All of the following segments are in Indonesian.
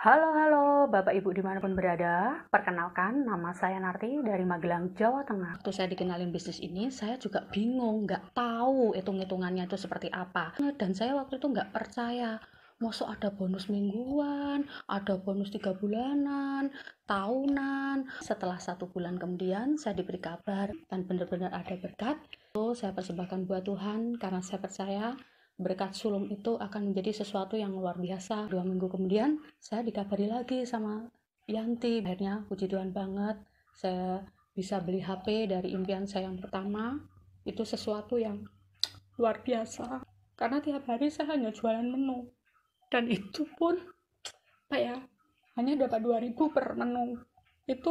Halo, halo, Bapak Ibu dimanapun berada. Perkenalkan, nama saya Narti dari Magelang, Jawa Tengah. Waktu saya dikenalin bisnis ini, saya juga bingung, nggak tahu hitung-hitungannya itu seperti apa. Dan saya waktu itu nggak percaya, masuk ada bonus mingguan, ada bonus tiga bulanan, tahunan. Setelah satu bulan kemudian, saya diberi kabar dan benar-benar ada berkat. Tuh, saya persembahkan buat Tuhan karena saya percaya berkat sulung itu akan menjadi sesuatu yang luar biasa. Dua minggu kemudian saya dikabari lagi sama Yanti. Akhirnya puji Tuhan banget saya bisa beli HP dari impian saya yang pertama. Itu sesuatu yang luar biasa. Karena tiap hari saya hanya jualan menu. Dan itu pun apa ya hanya dapat 2000 per menu itu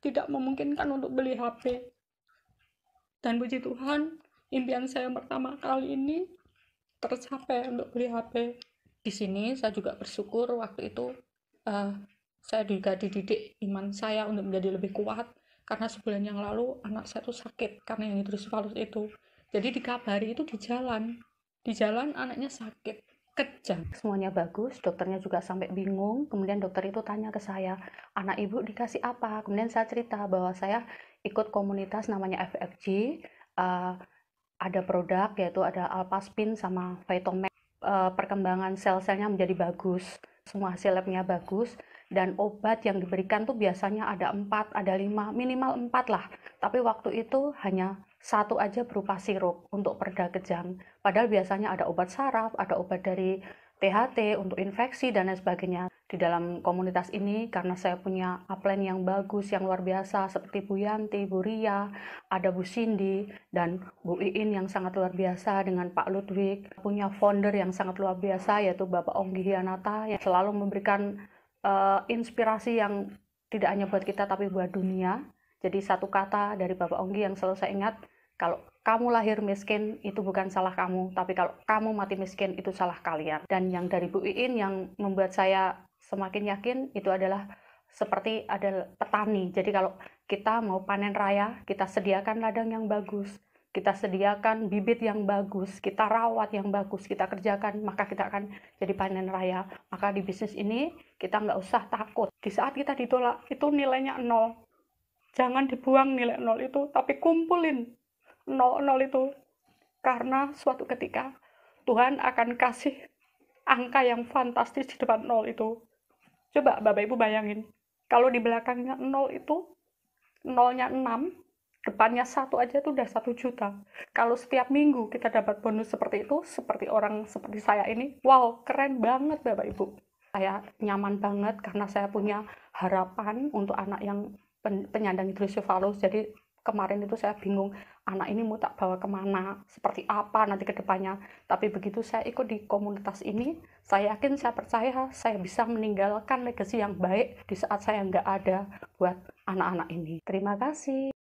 tidak memungkinkan untuk beli HP dan puji Tuhan impian saya yang pertama kali ini tercapai untuk beli HP di sini saya juga bersyukur waktu itu uh, saya juga dididik iman saya untuk menjadi lebih kuat karena sebulan yang lalu anak saya tuh sakit karena yang hidrosefalus itu jadi dikabari itu di jalan di jalan anaknya sakit kejang semuanya bagus dokternya juga sampai bingung kemudian dokter itu tanya ke saya anak ibu dikasih apa kemudian saya cerita bahwa saya ikut komunitas namanya FFG uh, eh, ada produk yaitu ada Alpaspin sama Vitomax eh, perkembangan sel-selnya menjadi bagus semua hasil labnya bagus dan obat yang diberikan tuh biasanya ada empat, ada lima, minimal empat lah. Tapi waktu itu hanya satu aja berupa sirup untuk perda kejang. Padahal biasanya ada obat saraf, ada obat dari THT, untuk infeksi, dan lain sebagainya. Di dalam komunitas ini, karena saya punya upline yang bagus, yang luar biasa, seperti Bu Yanti, Bu Ria, ada Bu Cindy, dan Bu Iin yang sangat luar biasa dengan Pak Ludwig. Punya founder yang sangat luar biasa, yaitu Bapak Onggi Hianata, yang selalu memberikan uh, inspirasi yang tidak hanya buat kita, tapi buat dunia. Jadi satu kata dari Bapak Onggi yang selalu saya ingat, kalau kamu lahir miskin itu bukan salah kamu, tapi kalau kamu mati miskin itu salah kalian. Dan yang dari Bu Iin yang membuat saya semakin yakin itu adalah seperti ada petani. Jadi kalau kita mau panen raya, kita sediakan ladang yang bagus, kita sediakan bibit yang bagus, kita rawat yang bagus, kita kerjakan, maka kita akan jadi panen raya. Maka di bisnis ini kita nggak usah takut. Di saat kita ditolak, itu nilainya nol. Jangan dibuang nilai nol itu, tapi kumpulin nol nol itu karena suatu ketika Tuhan akan kasih angka yang fantastis di depan nol itu coba bapak ibu bayangin kalau di belakangnya nol itu nolnya 6 depannya satu aja itu udah satu juta kalau setiap minggu kita dapat bonus seperti itu seperti orang seperti saya ini wow keren banget bapak ibu saya nyaman banget karena saya punya harapan untuk anak yang penyandang hidrosefalus jadi kemarin itu saya bingung anak ini mau tak bawa kemana seperti apa nanti kedepannya tapi begitu saya ikut di komunitas ini saya yakin saya percaya saya bisa meninggalkan legacy yang baik di saat saya nggak ada buat anak-anak ini terima kasih